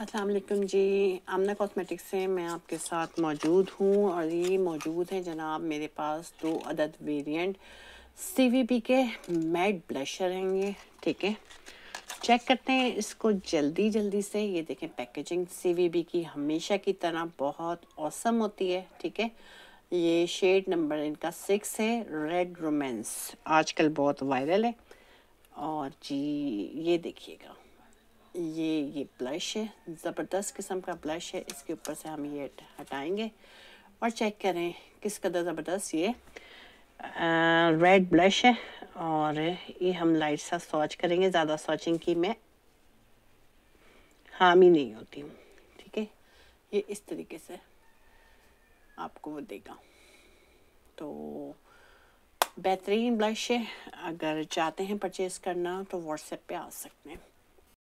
असलकम जी आमना कॉस्मेटिक्स से मैं आपके साथ मौजूद हूँ और ये मौजूद है जनाब मेरे पास दो अदद वेरिएंट सी के मैट ब्लशर हैं ये ठीक है चेक करते हैं इसको जल्दी जल्दी से ये देखें पैकेजिंग सी की हमेशा की तरह बहुत औसम होती है ठीक है ये शेड नंबर इनका सिक्स है रेड रोमेंस आजकल बहुत वायरल है और जी ये देखिएगा ये ये ब्लश है ज़बरदस्त किस्म का ब्लश है इसके ऊपर से हम ये हटाएंगे और चेक करें किस कदर ज़बरदस्त ये रेड ब्लश है और ये हम लाइट सा सॉच करेंगे ज़्यादा सॉचिंग की मैं हामी नहीं होती हूँ ठीक है ये इस तरीके से आपको वो देगा तो बेहतरीन ब्लश है अगर चाहते हैं परचेज़ करना तो व्हाट्सएप पे आ सकते हैं